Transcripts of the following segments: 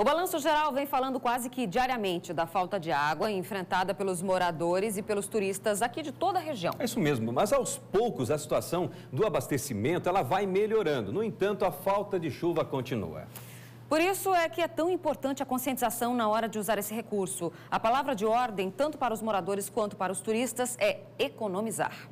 O Balanço Geral vem falando quase que diariamente da falta de água enfrentada pelos moradores e pelos turistas aqui de toda a região. É isso mesmo, mas aos poucos a situação do abastecimento ela vai melhorando. No entanto, a falta de chuva continua. Por isso é que é tão importante a conscientização na hora de usar esse recurso. A palavra de ordem, tanto para os moradores quanto para os turistas, é economizar.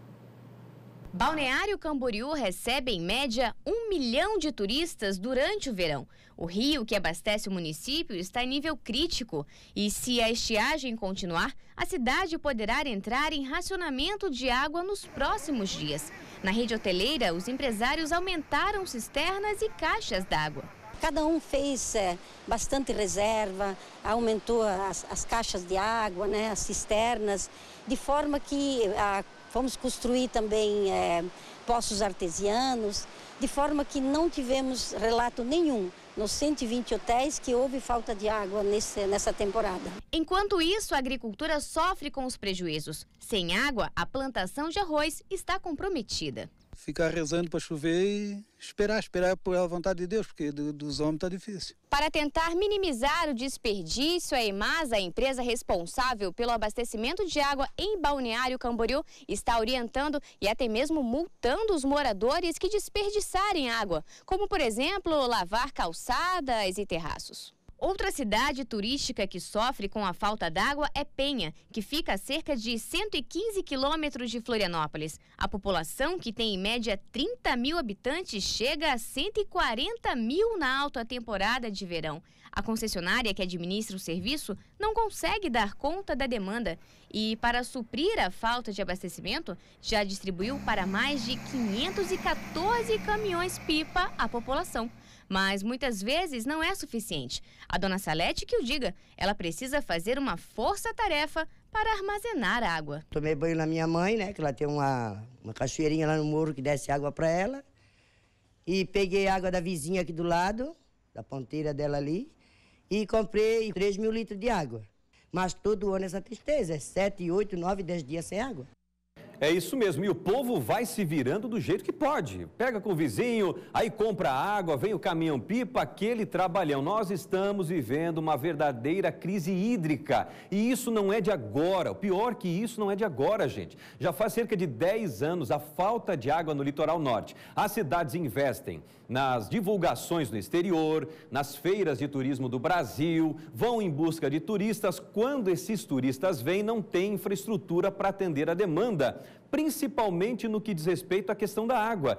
Balneário Camboriú recebe, em média, um milhão de turistas durante o verão. O rio que abastece o município está em nível crítico e, se a estiagem continuar, a cidade poderá entrar em racionamento de água nos próximos dias. Na rede hoteleira, os empresários aumentaram cisternas e caixas d'água. Cada um fez é, bastante reserva, aumentou as, as caixas de água, né, as cisternas, de forma que a Vamos construir também é, poços artesianos, de forma que não tivemos relato nenhum nos 120 hotéis que houve falta de água nesse, nessa temporada. Enquanto isso, a agricultura sofre com os prejuízos. Sem água, a plantação de arroz está comprometida ficar rezando para chover e esperar, esperar pela vontade de Deus, porque do, dos homens está difícil. Para tentar minimizar o desperdício, a EMASA, a empresa responsável pelo abastecimento de água em Balneário Camboriú, está orientando e até mesmo multando os moradores que desperdiçarem água, como por exemplo lavar calçadas e terraços. Outra cidade turística que sofre com a falta d'água é Penha, que fica a cerca de 115 quilômetros de Florianópolis. A população, que tem em média 30 mil habitantes, chega a 140 mil na alta temporada de verão. A concessionária que administra o serviço não consegue dar conta da demanda e, para suprir a falta de abastecimento, já distribuiu para mais de 514 caminhões-pipa à população. Mas muitas vezes não é suficiente. A dona Salete que o diga, ela precisa fazer uma força-tarefa para armazenar água. Tomei banho na minha mãe, né? Que ela tem uma, uma cachoeirinha lá no morro que desce água para ela. E peguei água da vizinha aqui do lado, da ponteira dela ali. E comprei 3 mil litros de água. Mas todo ano essa tristeza, é 7, 8, 9, 10 dias sem água. É isso mesmo. E o povo vai se virando do jeito que pode. Pega com o vizinho, aí compra água, vem o caminhão-pipa, aquele trabalhão. Nós estamos vivendo uma verdadeira crise hídrica. E isso não é de agora. O pior que isso não é de agora, gente. Já faz cerca de 10 anos a falta de água no litoral norte. As cidades investem nas divulgações no exterior, nas feiras de turismo do Brasil, vão em busca de turistas. Quando esses turistas vêm, não tem infraestrutura para atender a demanda principalmente no que diz respeito à questão da água.